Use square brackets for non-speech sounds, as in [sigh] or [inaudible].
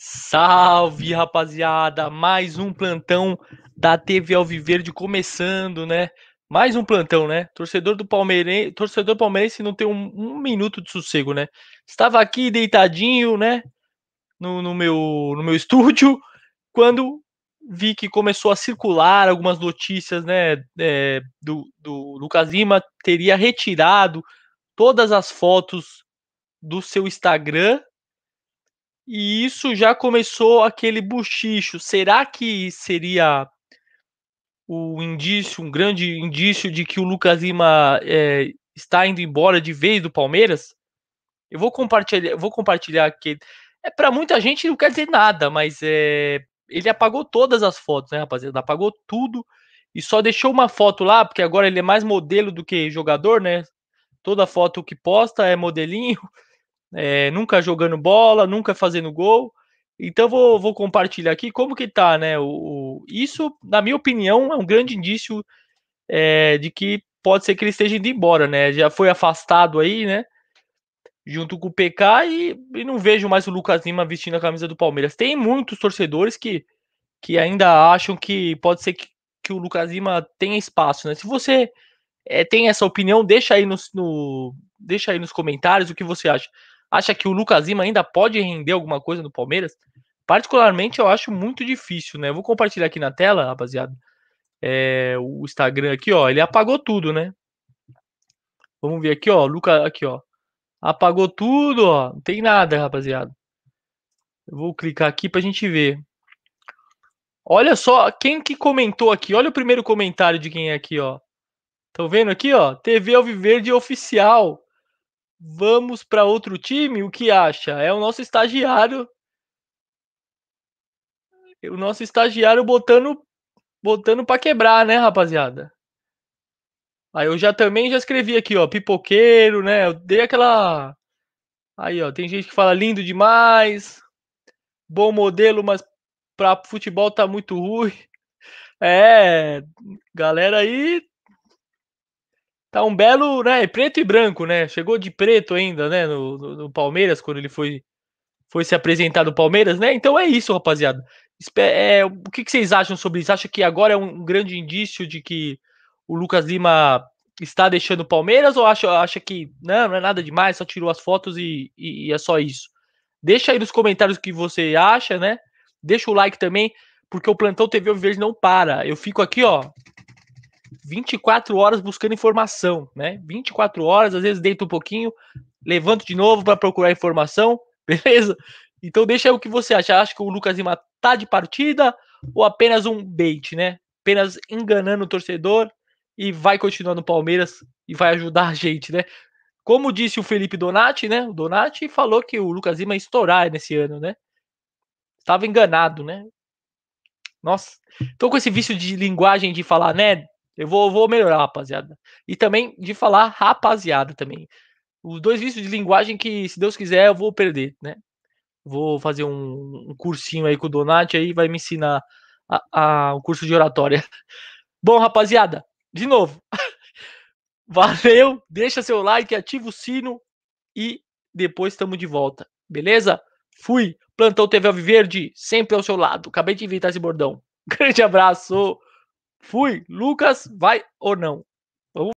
Salve, rapaziada! Mais um plantão da TV Alviverde começando, né? Mais um plantão, né? Torcedor do Palmeirense, torcedor palmeirense não tem um, um minuto de sossego, né? Estava aqui deitadinho, né? No, no, meu, no meu [laughs] estúdio, quando vi que começou a circular algumas notícias, né? É, do, do Lucas Lima teria retirado todas as fotos do seu Instagram e isso já começou aquele buchicho. Será que seria o indício, um grande indício de que o Lucas Lima é, está indo embora de vez do Palmeiras? Eu vou compartilhar, vou compartilhar que é para muita gente não quer dizer nada, mas é, ele apagou todas as fotos, né, rapaziada? Apagou tudo e só deixou uma foto lá, porque agora ele é mais modelo do que jogador, né? Toda foto que posta é modelinho é, nunca jogando bola, nunca fazendo gol. Então vou, vou compartilhar aqui como que tá, né? O, o isso, na minha opinião, é um grande indício é, de que pode ser que ele esteja indo embora, né? Já foi afastado aí, né? Junto com o PK e, e não vejo mais o Lucas Lima vestindo a camisa do Palmeiras. Tem muitos torcedores que, que ainda acham que pode ser que, que o Lucas Lima tenha espaço, né? Se você é, tem essa opinião, deixa aí nos, no, deixa aí nos comentários o que você acha. Acha que o Lucas Lima ainda pode render alguma coisa no Palmeiras? Particularmente, eu acho muito difícil, né? Eu vou compartilhar aqui na tela, rapaziada. É, o Instagram aqui, ó. Ele apagou tudo, né? Vamos ver aqui, ó. Lucas, aqui, ó. Apagou tudo, ó. Não tem nada, rapaziada. Eu vou clicar aqui pra gente ver. Olha só quem que comentou aqui. Olha o primeiro comentário de quem é aqui, ó. Estão vendo aqui, ó? TV Alviverde Oficial vamos para outro time? O que acha? É o nosso estagiário. O nosso estagiário botando botando para quebrar, né, rapaziada? Aí eu já também já escrevi aqui, ó, pipoqueiro, né? Eu dei aquela Aí, ó, tem gente que fala lindo demais. Bom modelo, mas para futebol tá muito ruim. É, galera aí Tá um belo, né? Preto e branco, né? Chegou de preto ainda, né? No, no, no Palmeiras, quando ele foi, foi se apresentar no Palmeiras, né? Então é isso, rapaziada. É, o que, que vocês acham sobre isso? Acha que agora é um, um grande indício de que o Lucas Lima está deixando o Palmeiras ou acha, acha que não, não é nada demais, só tirou as fotos e, e, e, é só isso? Deixa aí nos comentários o que você acha, né? Deixa o like também, porque o Plantão TV Verde não para. Eu fico aqui, ó, 24 horas buscando informação, né? 24 horas, às vezes deito um pouquinho, levanto de novo para procurar informação, [laughs] beleza? Então deixa o que você acha. Acha que o Lucas Lima tá de partida ou apenas um bait, né? Apenas enganando o torcedor e vai continuar no Palmeiras e vai ajudar a gente, né? Como disse o Felipe Donati, né? O Donati falou que o Lucas Lima ia estourar nesse ano, né? Estava enganado, né? Nossa, tô com esse vício de linguagem de falar, né? Eu vou, vou melhorar, rapaziada. E também de falar rapaziada também. Os dois vícios de linguagem que, se Deus quiser, eu vou perder, né? Vou fazer um, um cursinho aí com o Donati, aí vai me ensinar a, a, o curso de oratória. [laughs] Bom, rapaziada, de novo. [laughs] Valeu, deixa seu like, ativa o sino e depois estamos de volta. Beleza? Fui. Plantão TV Alviverde, sempre ao seu lado. Acabei de inventar esse bordão. [laughs] Grande abraço. Fui. Lucas, vai ou não? Vamos